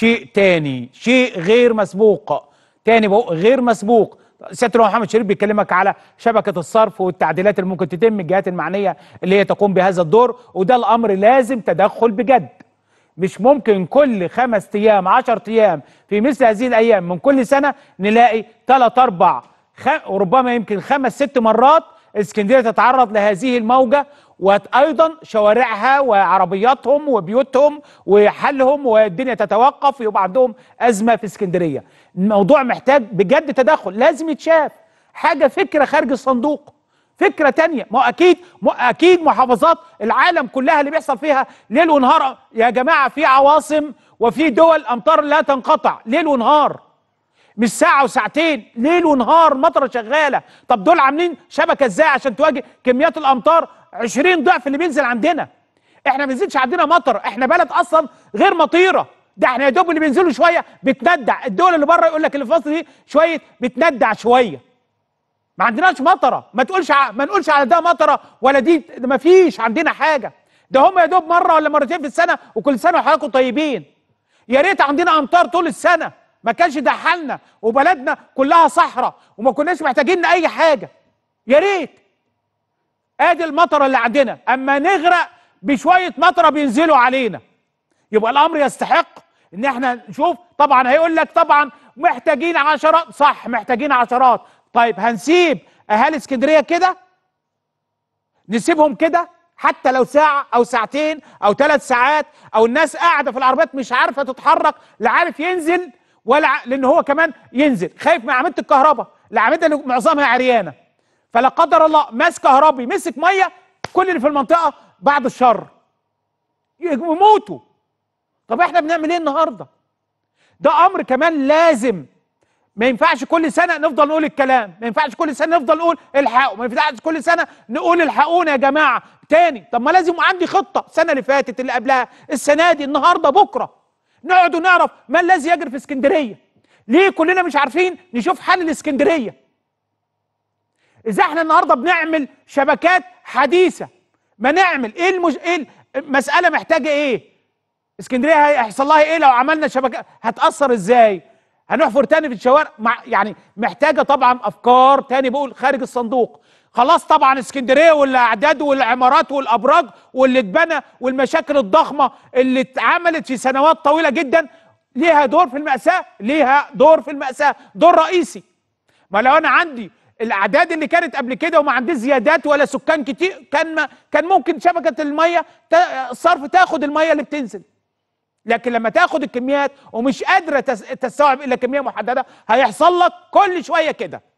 شيء تاني شيء غير مسبوق تاني غير مسبوق سياده محمد شريف بيكلمك على شبكه الصرف والتعديلات اللي ممكن تتم الجهات المعنيه اللي هي تقوم بهذا الدور وده الامر لازم تدخل بجد مش ممكن كل خمس ايام 10 ايام في مثل هذه الايام من كل سنه نلاقي ثلاث اربع خ... وربما يمكن خمس ست مرات اسكندريه تتعرض لهذه الموجه وايضا شوارعها وعربياتهم وبيوتهم وحالهم والدنيا تتوقف ويبقى عندهم ازمه في اسكندريه الموضوع محتاج بجد تدخل لازم يتشاف حاجه فكره خارج الصندوق فكره تانية ما اكيد ما اكيد محافظات العالم كلها اللي بيحصل فيها ليل ونهار يا جماعه في عواصم وفي دول امطار لا تنقطع ليل ونهار مش ساعة وساعتين ليل ونهار مطرة شغالة طب دول عاملين شبكة ازاي عشان تواجه كميات الأمطار 20 ضعف اللي بينزل عندنا احنا ما بينزلش عندنا مطر احنا بلد اصلا غير مطيره ده احنا يا دوب اللي بينزلوا شويه بتندع الدول اللي بره يقول لك اللي في مصر دي شويه بتندع شويه ما عندناش مطره ما تقولش ع... ما نقولش على ده مطره ولا دي ما فيش عندنا حاجه ده هم يا دوب مره ولا مرتين في السنه وكل سنه وحضراتكم طيبين يا ريت عندنا امطار طول السنه ما كانش ده حالنا وبلدنا كلها صحراء وما كناش محتاجين اي حاجه يا ريت ادي المطره اللي عندنا اما نغرق بشويه مطره بينزلوا علينا يبقى الامر يستحق ان احنا نشوف طبعا هيقول لك طبعا محتاجين عشرات صح محتاجين عشرات طيب هنسيب اهالي اسكندريه كده نسيبهم كده حتى لو ساعة أو ساعتين أو ثلاث ساعات أو الناس قاعدة في العربيات مش عارفة تتحرك لا عارف ينزل ولا لأن هو كمان ينزل خايف من عمدة الكهرباء العملية اللي معظمها عريانة فلا قدر الله ماس كهربي مسك ميه كل اللي في المنطقه بعد الشر يموتوا طب احنا بنعمل ايه النهارده ده امر كمان لازم ما ينفعش كل سنه نفضل نقول الكلام ما ينفعش كل سنه نفضل نقول الحقوا ما ينفعش كل سنه نقول الحقونا يا جماعه تاني طب ما لازم عندي خطه السنه اللي فاتت اللي قبلها السنه دي النهارده بكره نقعد ونعرف ما الذي يجري في اسكندريه ليه كلنا مش عارفين نشوف حل الاسكندريه اذا احنا النهارده بنعمل شبكات حديثه ما نعمل ايه المش... ايه المساله محتاجه ايه اسكندريه هيحصل لها ايه لو عملنا شبكه هتاثر ازاي هنحفر تاني في الشوارع مع... يعني محتاجه طبعا افكار تاني بقول خارج الصندوق خلاص طبعا اسكندريه والاعداد والعمارات والابراج واللي اتبنى والمشاكل الضخمه اللي اتعملت في سنوات طويله جدا ليها دور في المأساة ليها دور في المأساة دور رئيسي ما لو انا عندي الاعداد اللي كانت قبل كده وما عنديش زيادات ولا سكان كتير كان ما كان ممكن شبكه الميه الصرف تاخد الميه اللي بتنزل لكن لما تاخد الكميات ومش قادره تستوعب الا كميه محدده هيحصل لك كل شويه كده